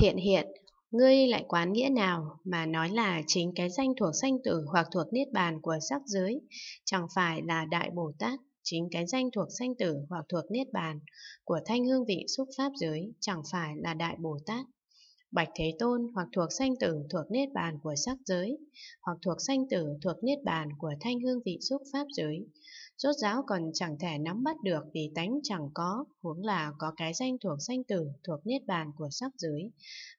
Thiện hiện, ngươi lại quán nghĩa nào mà nói là chính cái danh thuộc sanh tử hoặc thuộc niết bàn của sắc giới, chẳng phải là Đại Bồ Tát, chính cái danh thuộc sanh tử hoặc thuộc niết bàn của thanh hương vị xúc pháp giới, chẳng phải là Đại Bồ Tát. Bạch Thế Tôn hoặc thuộc sanh tử thuộc niết bàn của sắc giới, hoặc thuộc sanh tử thuộc niết bàn của thanh hương vị xúc pháp giới, rốt ráo còn chẳng thể nắm bắt được vì tánh chẳng có, huống là có cái danh thuộc sanh tử thuộc niết bàn của sắc giới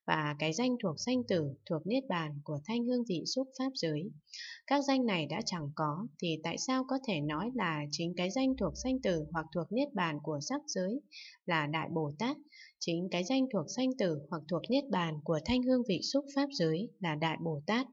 và cái danh thuộc sanh tử thuộc niết bàn của thanh hương vị xúc pháp giới. Các danh này đã chẳng có thì tại sao có thể nói là chính cái danh thuộc sanh tử hoặc thuộc niết bàn của sắc giới là đại Bồ Tát, chính cái danh thuộc sanh tử hoặc thuộc niết bàn của thanh hương vị xúc pháp giới là đại Bồ Tát.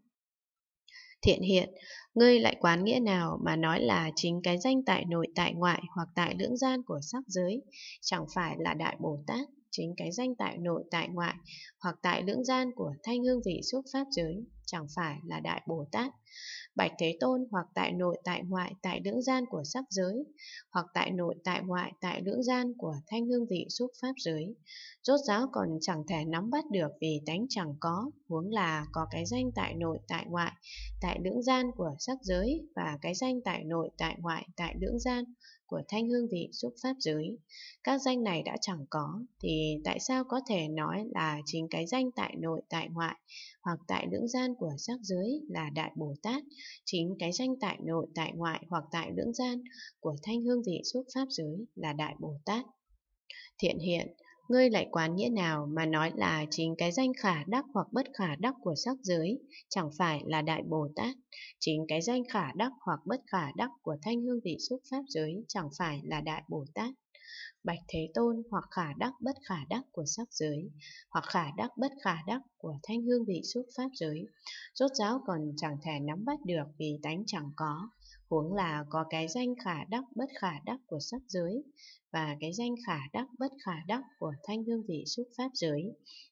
Thiện hiện, ngươi lại quán nghĩa nào mà nói là chính cái danh tại nội tại ngoại hoặc tại lưỡng gian của sắc giới, chẳng phải là Đại Bồ Tát chính cái danh tại nội tại ngoại hoặc tại lưỡng gian của thanh hương vị xúc pháp giới, chẳng phải là Đại Bồ Tát. Bạch Thế Tôn hoặc tại nội tại ngoại tại lưỡng gian của sắc giới, hoặc tại nội tại ngoại tại lưỡng gian của thanh hương vị xúc pháp giới. Rốt giáo còn chẳng thể nắm bắt được vì tánh chẳng có, huống là có cái danh tại nội tại ngoại tại lưỡng gian của sắc giới và cái danh tại nội tại ngoại tại lưỡng gian của thanh hương vị giúp pháp giới. Các danh này đã chẳng có, thì tại sao có thể nói là chính cái danh tại nội tại ngoại hoặc tại lưỡng gian của sắc giới là Đại Bồ Tát, chính cái danh tại nội tại ngoại hoặc tại lưỡng gian của thanh hương vị giúp pháp giới là Đại Bồ Tát. Thiện hiện, ngươi lại quán nghĩa nào mà nói là chính cái danh khả đắc hoặc bất khả đắc của sắc giới chẳng phải là đại bồ tát chính cái danh khả đắc hoặc bất khả đắc của thanh hương vị xúc pháp giới chẳng phải là đại bồ tát bạch thế tôn hoặc khả đắc bất khả đắc của sắc giới hoặc khả đắc bất khả đắc của thanh hương vị xúc pháp giới rốt ráo còn chẳng thể nắm bắt được vì tánh chẳng có huống là có cái danh khả đắc bất khả đắc của sắc giới và cái danh khả đắc bất khả đắc của thanh hương vị xúc pháp giới.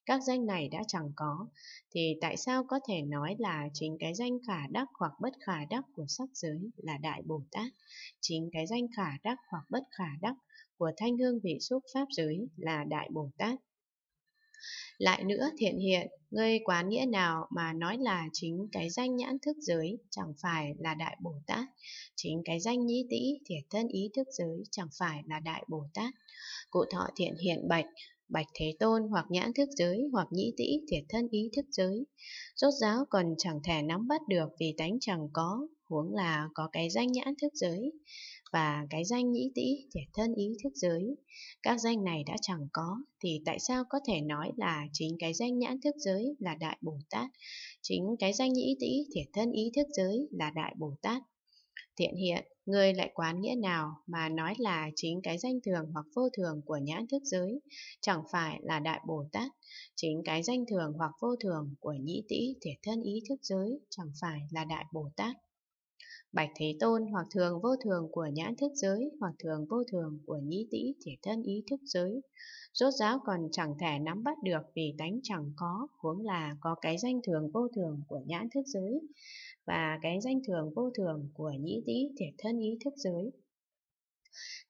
Các danh này đã chẳng có, thì tại sao có thể nói là chính cái danh khả đắc hoặc bất khả đắc của sắc giới là Đại Bồ Tát, chính cái danh khả đắc hoặc bất khả đắc của thanh hương vị xúc pháp giới là Đại Bồ Tát. Lại nữa thiện hiện, ngươi quá nghĩa nào mà nói là chính cái danh nhãn thức giới chẳng phải là Đại Bồ Tát, chính cái danh nhĩ tĩ thiệt thân ý thức giới chẳng phải là Đại Bồ Tát. Cụ thọ thiện hiện bạch, bạch thế tôn hoặc nhãn thức giới hoặc nhĩ tĩ thiệt thân ý thức giới. Rốt giáo còn chẳng thể nắm bắt được vì tánh chẳng có, huống là có cái danh nhãn thức giới và cái danh nhĩ tĩ thể thân ý thức giới. Các danh này đã chẳng có, thì tại sao có thể nói là chính cái danh nhãn thức giới là Đại Bồ Tát, chính cái danh nhĩ tĩ thể thân ý thức giới là Đại Bồ Tát? Thiện hiện, người lại quán nghĩa nào mà nói là chính cái danh thường hoặc vô thường của nhãn thức giới chẳng phải là Đại Bồ Tát, chính cái danh thường hoặc vô thường của nhĩ tĩ thể thân ý thức giới chẳng phải là Đại Bồ Tát. Bạch Thế Tôn hoặc thường vô thường của nhãn thức giới, hoặc thường vô thường của nhĩ tĩ thể thân ý thức giới. Rốt ráo còn chẳng thể nắm bắt được vì tánh chẳng có, huống là có cái danh thường vô thường của nhãn thức giới và cái danh thường vô thường của nhĩ tĩ thể thân ý thức giới.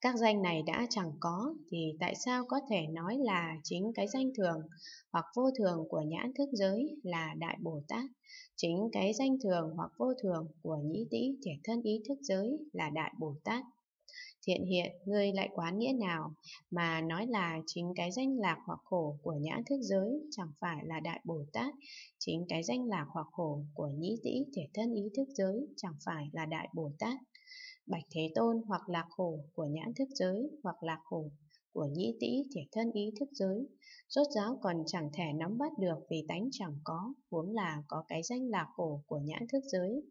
Các danh này đã chẳng có thì tại sao có thể nói là chính cái danh thường hoặc vô thường của nhãn thức giới là Đại Bồ Tát, chính cái danh thường hoặc vô thường của nhĩ tĩ thể thân ý thức giới là Đại Bồ Tát. Thiện hiện, ngươi lại quán nghĩa nào mà nói là chính cái danh lạc hoặc khổ của nhãn thức giới chẳng phải là Đại Bồ Tát, chính cái danh lạc hoặc khổ của nhĩ tĩ thể thân ý thức giới chẳng phải là Đại Bồ Tát. Bạch Thế Tôn hoặc lạc khổ của nhãn thức giới hoặc lạc khổ của nhĩ tĩ thiệt thân ý thức giới, rốt ráo còn chẳng thể nắm bắt được vì tánh chẳng có, vốn là có cái danh lạc khổ của nhãn thức giới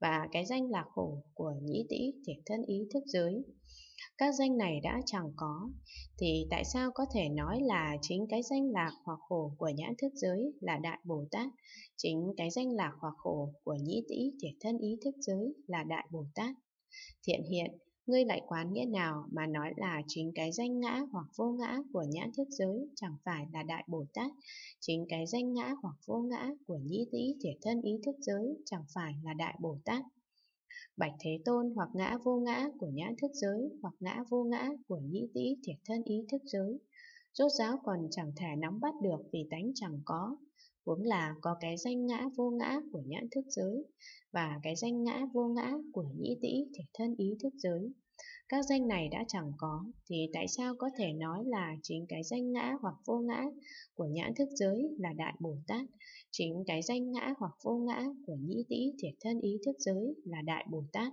và cái danh lạc khổ của nhĩ tĩ thiệt thân ý thức giới. Các danh này đã chẳng có, thì tại sao có thể nói là chính cái danh lạc hoặc khổ của nhãn thức giới là Đại Bồ Tát, chính cái danh lạc hoặc khổ của nhĩ tĩ thiệt thân ý thức giới là Đại Bồ Tát? Thiện hiện, ngươi lại quán nghĩa nào mà nói là chính cái danh ngã hoặc vô ngã của nhãn thức giới chẳng phải là Đại Bồ Tát, chính cái danh ngã hoặc vô ngã của nhĩ tĩ thể thân ý thức giới chẳng phải là Đại Bồ Tát. Bạch Thế Tôn hoặc ngã vô ngã của nhãn thức giới hoặc ngã vô ngã của nhĩ tĩ thể thân ý thức giới. Rốt giáo còn chẳng thể nắm bắt được vì tánh chẳng có, vốn là có cái danh ngã vô ngã của nhãn thức giới và cái danh ngã vô ngã của nhĩ tĩ thể thân ý thức giới. Các danh này đã chẳng có, thì tại sao có thể nói là chính cái danh ngã hoặc vô ngã của nhãn thức giới là Đại Bồ Tát, chính cái danh ngã hoặc vô ngã của nhĩ tĩ thiệt thân ý thức giới là Đại Bồ Tát?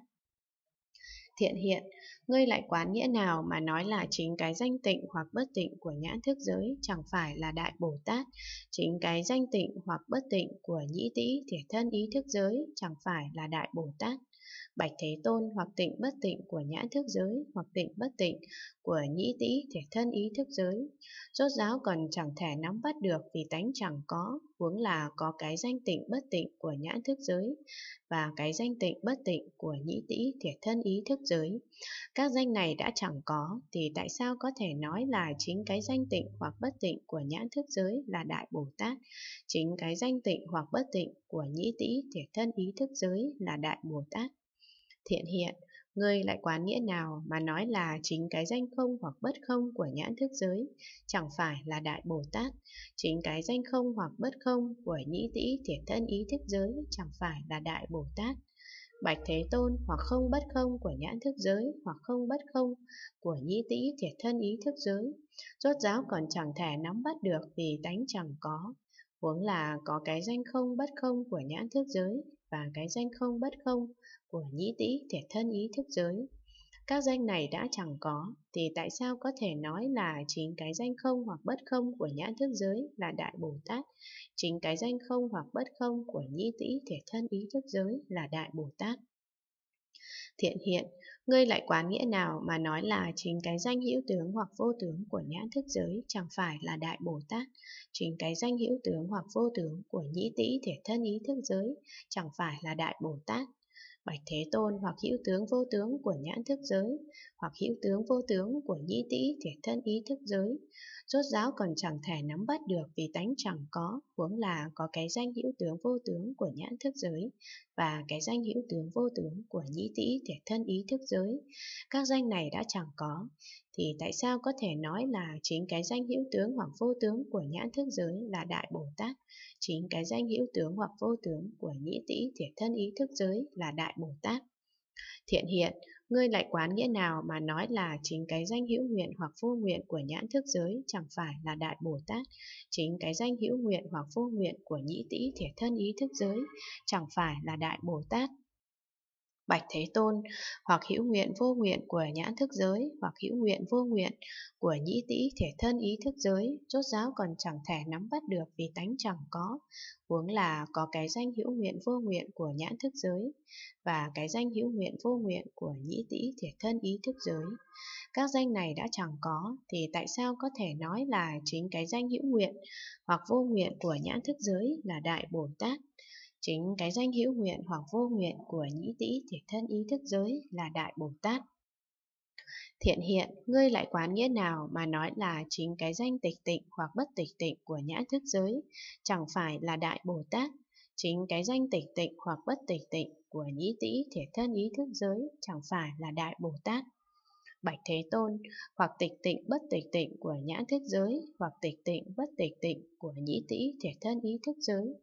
thiện hiện, ngươi lại quán nghĩa nào mà nói là chính cái danh tịnh hoặc bất tịnh của nhãn thức giới chẳng phải là Đại Bồ Tát, chính cái danh tịnh hoặc bất tịnh của nhĩ tĩ thể thân ý thức giới chẳng phải là Đại Bồ Tát bạch thế tôn hoặc tịnh bất tịnh của nhãn thức giới hoặc tịnh bất tịnh của nhĩ tĩ thể thân ý thức giới. Rốt ráo còn chẳng thể nắm bắt được vì tánh chẳng có, huống là có cái danh tịnh bất tịnh của nhãn thức giới và cái danh tịnh bất tịnh của nhĩ tĩ thể thân ý thức giới. Các danh này đã chẳng có thì tại sao có thể nói là chính cái danh tịnh hoặc bất tịnh của nhãn thức giới là Đại Bồ Tát, chính cái danh tịnh hoặc bất tịnh của nhĩ tĩ thể thân ý thức giới là Đại Bồ Tát. Thiện hiện, ngươi lại quán nghĩa nào mà nói là chính cái danh không hoặc bất không của nhãn thức giới, chẳng phải là Đại Bồ Tát, chính cái danh không hoặc bất không của nhĩ tĩ thiệt thân ý thức giới, chẳng phải là Đại Bồ Tát. Bạch Thế Tôn hoặc không bất không của nhãn thức giới hoặc không bất không của nhĩ tĩ thiệt thân ý thức giới. Rốt giáo còn chẳng thể nắm bắt được vì tánh chẳng có. Huống là có cái danh không bất không của nhãn thức giới và cái danh không bất không của nhĩ tĩ thể thân ý thức giới. Các danh này đã chẳng có, thì tại sao có thể nói là chính cái danh không hoặc bất không của nhãn thức giới là Đại Bồ Tát, chính cái danh không hoặc bất không của nhĩ tĩ thể thân ý thức giới là Đại Bồ Tát? Thiện hiện, ngươi lại quán nghĩa nào mà nói là chính cái danh hữu tướng hoặc vô tướng của nhãn thức giới chẳng phải là đại Bồ Tát, chính cái danh hữu tướng hoặc vô tướng của nhĩ tĩ thể thân ý thức giới chẳng phải là đại Bồ Tát, hoặc thế tôn hoặc hữu tướng vô tướng của nhãn thức giới, hoặc hữu tướng vô tướng của nhĩ tĩ thể thân ý thức giới. Rốt giáo còn chẳng thể nắm bắt được vì tánh chẳng có, huống là có cái danh hữu tướng vô tướng của nhãn thức giới và cái danh hữu tướng vô tướng của nhĩ tĩ thể thân ý thức giới. Các danh này đã chẳng có, thì tại sao có thể nói là chính cái danh hữu tướng hoặc vô tướng của nhãn thức giới là đại Bồ Tát, chính cái danh hữu tướng hoặc vô tướng của nhĩ tĩ thiệt thân ý thức giới là đại Bồ Tát? Thiện hiện, ngươi lại quán nghĩa nào mà nói là chính cái danh hữu nguyện hoặc vô nguyện của nhãn thức giới chẳng phải là đại Bồ Tát, chính cái danh hữu nguyện hoặc vô nguyện của nhĩ tĩ thể thân ý thức giới chẳng phải là đại Bồ Tát. Bạch Thế Tôn, hoặc hữu nguyện vô nguyện của nhãn thức giới, hoặc hữu nguyện vô nguyện của nhĩ tĩ thể thân ý thức giới, chốt giáo còn chẳng thể nắm bắt được vì tánh chẳng có, huống là có cái danh hữu nguyện vô nguyện của nhãn thức giới và cái danh hữu nguyện vô nguyện của nhĩ tĩ thể thân ý thức giới. Các danh này đã chẳng có thì tại sao có thể nói là chính cái danh hữu nguyện hoặc vô nguyện của nhãn thức giới là đại Bồ Tát? Chính cái danh hữu nguyện hoặc vô nguyện của nhĩ tĩ thể thân ý thức giới là Đại Bồ Tát. Thiện hiện, ngươi lại quán nghĩa nào mà nói là chính cái danh tịch tịnh hoặc bất tịch tịnh của nhã thức giới, chẳng phải là Đại Bồ Tát. Chính cái danh tịch tịnh hoặc bất tịch tịnh của nhĩ tĩ thể thân ý thức giới, chẳng phải là Đại Bồ Tát. Bạch Thế Tôn, hoặc tịch tịnh bất tịch tịnh của nhã thức giới, hoặc tịch tịnh bất tịch tịnh của nhĩ tĩ thể thân ý thức giới,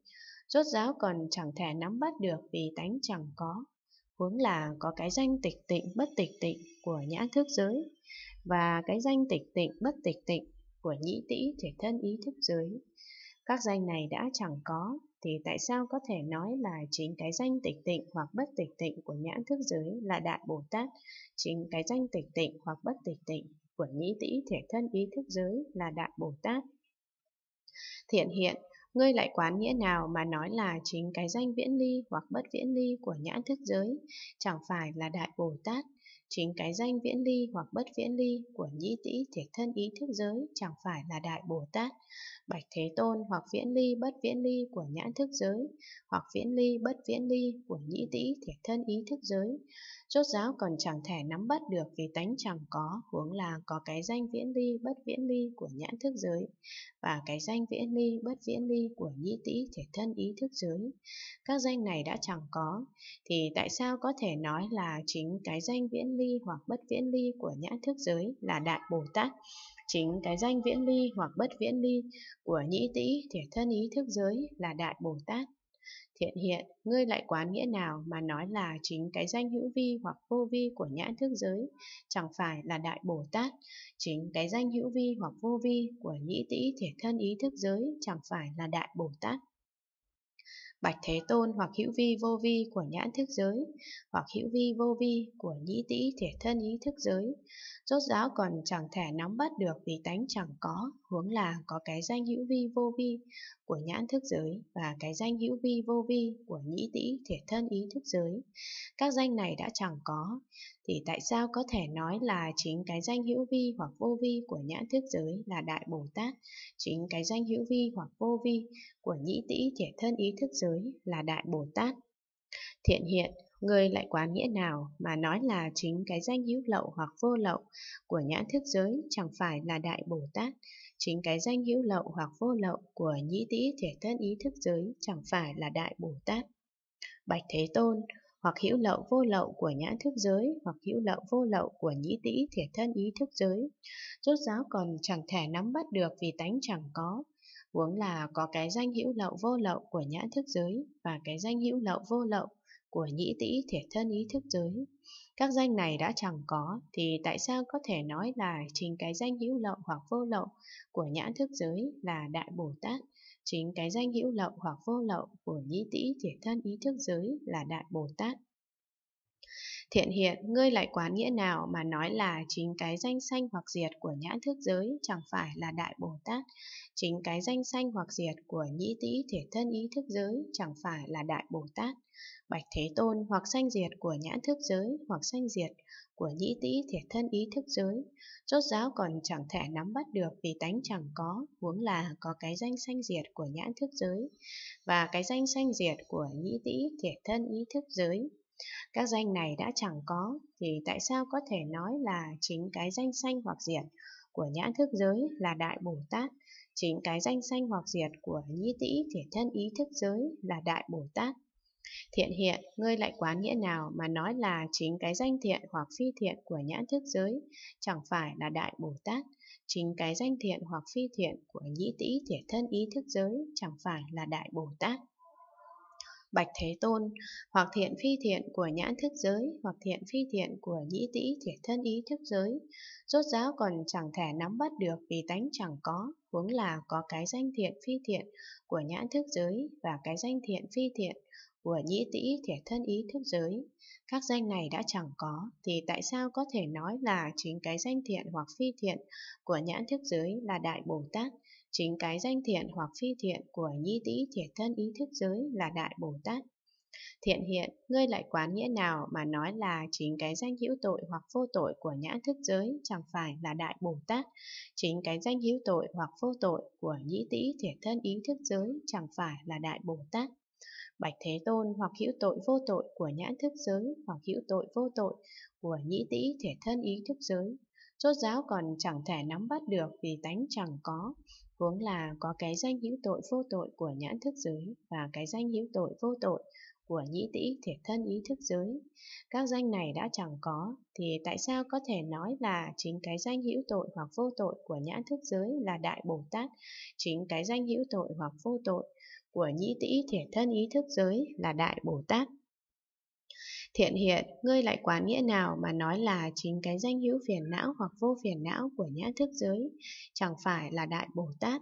rốt ráo còn chẳng thể nắm bắt được vì tánh chẳng có. Huống là có cái danh tịch tịnh bất tịch tịnh của nhãn thức giới và cái danh tịch tịnh bất tịch tịnh của nhĩ tĩ thể thân ý thức giới. Các danh này đã chẳng có, thì tại sao có thể nói là chính cái danh tịch tịnh hoặc bất tịch tịnh của nhãn thức giới là Đại Bồ Tát, chính cái danh tịch tịnh hoặc bất tịch tịnh của nhĩ tĩ thể thân ý thức giới là Đại Bồ Tát. Thiện hiện, Ngươi lại quán nghĩa nào mà nói là chính cái danh viễn ly hoặc bất viễn ly của nhãn thức giới chẳng phải là Đại Bồ Tát, chính cái danh viễn ly hoặc bất viễn ly của nhĩ tĩ thiệt thân ý thức giới chẳng phải là Đại Bồ Tát, Bạch Thế Tôn hoặc viễn ly bất viễn ly của nhãn thức giới hoặc viễn ly bất viễn ly của nhĩ tĩ thiệt thân ý thức giới chốt giáo còn chẳng thể nắm bắt được vì tánh chẳng có, huống là có cái danh viễn ly, bất viễn ly của nhãn thức giới, và cái danh viễn ly, bất viễn ly của nhĩ tĩ thể thân ý thức giới. Các danh này đã chẳng có, thì tại sao có thể nói là chính cái danh viễn ly hoặc bất viễn ly của nhãn thức giới là Đại Bồ Tát? Chính cái danh viễn ly hoặc bất viễn ly của nhĩ tĩ thể thân ý thức giới là Đại Bồ Tát. Thiện hiện, ngươi lại quá nghĩa nào mà nói là chính cái danh hữu vi hoặc vô vi của nhãn thức giới chẳng phải là Đại Bồ Tát, chính cái danh hữu vi hoặc vô vi của nhĩ tĩ thể thân ý thức giới chẳng phải là Đại Bồ Tát. Bạch Thế Tôn hoặc hữu vi vô vi của nhãn thức giới, hoặc hữu vi vô vi của nhĩ tĩ thể thân ý thức giới, rốt ráo còn chẳng thể nắm bắt được vì tánh chẳng có, huống là có cái danh hữu vi vô vi của nhãn thức giới và cái danh hữu vi vô vi của nhĩ tĩ thể thân ý thức giới. Các danh này đã chẳng có, thì tại sao có thể nói là chính cái danh hữu vi hoặc vô vi của nhãn thức giới là Đại Bồ Tát, chính cái danh hữu vi hoặc vô vi của nhĩ tĩ thể thân ý thức giới là Đại Bồ Tát? Thiện hiện, ngươi lại quán nghĩa nào mà nói là chính cái danh hữu lậu hoặc vô lậu của nhãn thức giới chẳng phải là đại bồ tát Chính cái danh hữu lậu hoặc vô lậu của nhĩ tĩ thể thân ý thức giới chẳng phải là Đại Bồ Tát. Bạch Thế Tôn, hoặc hữu lậu vô lậu của nhãn thức giới, hoặc hữu lậu vô lậu của nhĩ tĩ thể thân ý thức giới. Rốt giáo còn chẳng thể nắm bắt được vì tánh chẳng có. Huống là có cái danh hữu lậu vô lậu của nhãn thức giới và cái danh hữu lậu vô lậu của nhĩ tĩ thể thân ý thức giới. Các danh này đã chẳng có thì tại sao có thể nói là chính cái danh hữu lậu hoặc vô lậu của nhãn thức giới là Đại Bồ Tát, chính cái danh hữu lậu hoặc vô lậu của nhĩ tĩ thiệt thân ý thức giới là Đại Bồ Tát. Thiện hiện, ngươi lại quán nghĩa nào mà nói là chính cái danh sanh hoặc diệt của nhãn thức giới chẳng phải là Đại Bồ Tát, chính cái danh sanh hoặc diệt của nhĩ tĩ thể thân ý thức giới chẳng phải là Đại Bồ Tát. Bạch Thế Tôn hoặc sanh diệt của nhãn thức giới hoặc sanh diệt của nhĩ tĩ thể thân ý thức giới, rốt giáo còn chẳng thể nắm bắt được vì tánh chẳng có, huống là có cái danh sanh diệt của nhãn thức giới và cái danh sanh diệt của nhĩ tĩ thể thân ý thức giới. Các danh này đã chẳng có, thì tại sao có thể nói là chính cái danh xanh hoặc diệt của nhãn thức giới là Đại Bồ Tát, chính cái danh xanh hoặc diệt của nhi tĩ thể thân ý thức giới là Đại Bồ Tát. Thiện hiện, ngươi lại quán nghĩa nào mà nói là chính cái danh thiện hoặc phi thiện của nhãn thức giới chẳng phải là Đại Bồ Tát, chính cái danh thiện hoặc phi thiện của nhĩ tĩ thể thân ý thức giới chẳng phải là Đại Bồ Tát bạch thế tôn, hoặc thiện phi thiện của nhãn thức giới, hoặc thiện phi thiện của nhĩ tĩ thiệt thân ý thức giới. Rốt ráo còn chẳng thể nắm bắt được vì tánh chẳng có, huống là có cái danh thiện phi thiện của nhãn thức giới và cái danh thiện phi thiện của nhĩ tĩ thiệt thân ý thức giới. Các danh này đã chẳng có, thì tại sao có thể nói là chính cái danh thiện hoặc phi thiện của nhãn thức giới là Đại Bồ Tát, Chính cái danh thiện hoặc phi thiện của nhi tỷ thiệt thân ý thức giới là Đại Bồ Tát. Thiện hiện, ngươi lại quán nghĩa nào mà nói là chính cái danh hữu tội hoặc vô tội của nhãn thức giới chẳng phải là Đại Bồ Tát, chính cái danh hữu tội hoặc vô tội của nhĩ tỷ thiệt thân ý thức giới chẳng phải là Đại Bồ Tát. Bạch Thế Tôn hoặc hữu tội vô tội của nhãn thức giới hoặc hữu tội vô tội của nhĩ tỷ thể thân ý thức giới. chốt giáo còn chẳng thể nắm bắt được vì tánh chẳng có, Huống là có cái danh hữu tội vô tội của nhãn thức giới và cái danh hữu tội vô tội của nhĩ tĩ thiệt thân ý thức giới. Các danh này đã chẳng có, thì tại sao có thể nói là chính cái danh hữu tội hoặc vô tội của nhãn thức giới là Đại Bồ Tát, chính cái danh hữu tội hoặc vô tội của nhĩ tĩ thiệt thân ý thức giới là Đại Bồ Tát? Thiện hiện, ngươi lại quán nghĩa nào mà nói là chính cái danh hữu phiền não hoặc vô phiền não của nhãn thức giới, chẳng phải là Đại Bồ Tát,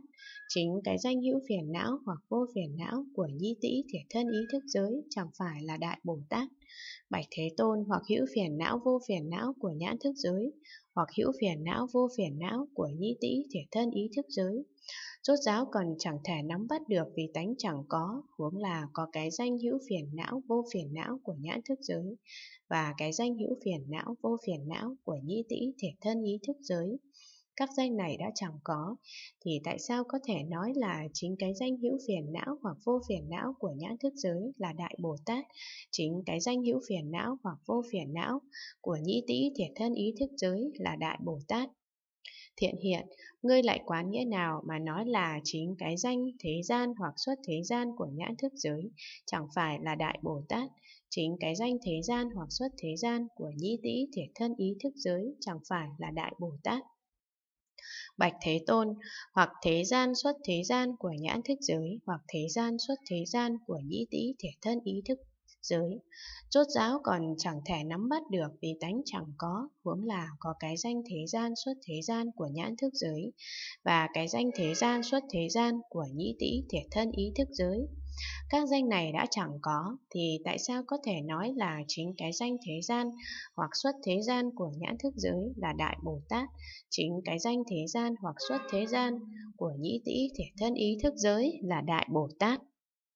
chính cái danh hữu phiền não hoặc vô phiền não của nhi tĩ thiệt thân ý thức giới, chẳng phải là Đại Bồ Tát, bạch thế tôn hoặc hữu phiền não vô phiền não của nhãn thức giới, hoặc hữu phiền não vô phiền não của nhi tĩ thiệt thân ý thức giới, Rốt ráo còn chẳng thể nắm bắt được vì tánh chẳng có, huống là có cái danh hữu phiền não vô phiền não của nhãn thức giới và cái danh hữu phiền não vô phiền não của nhĩ tĩ thể thân ý thức giới. Các danh này đã chẳng có, thì tại sao có thể nói là chính cái danh hữu phiền não hoặc vô phiền não của nhãn thức giới là Đại Bồ Tát, chính cái danh hữu phiền não hoặc vô phiền não của nhĩ tĩ thể thân ý thức giới là Đại Bồ Tát? Thiện hiện, ngươi lại quán nghĩa nào mà nói là chính cái danh thế gian hoặc xuất thế gian của nhãn thức giới, chẳng phải là Đại Bồ Tát, chính cái danh thế gian hoặc xuất thế gian của nhĩ tĩ thiệt thân ý thức giới, chẳng phải là Đại Bồ Tát. Bạch Thế Tôn, hoặc thế gian xuất thế gian của nhãn thức giới, hoặc thế gian xuất thế gian của nhĩ tĩ thể thân ý thức giới. Chốt giáo còn chẳng thể nắm bắt được vì tánh chẳng có, huống là có cái danh thế gian xuất thế gian của nhãn thức giới và cái danh thế gian xuất thế gian của nhĩ tỷ thể thân ý thức giới. Các danh này đã chẳng có thì tại sao có thể nói là chính cái danh thế gian hoặc xuất thế gian của nhãn thức giới là Đại Bồ Tát, chính cái danh thế gian hoặc xuất thế gian của nhĩ tỷ thể thân ý thức giới là Đại Bồ Tát.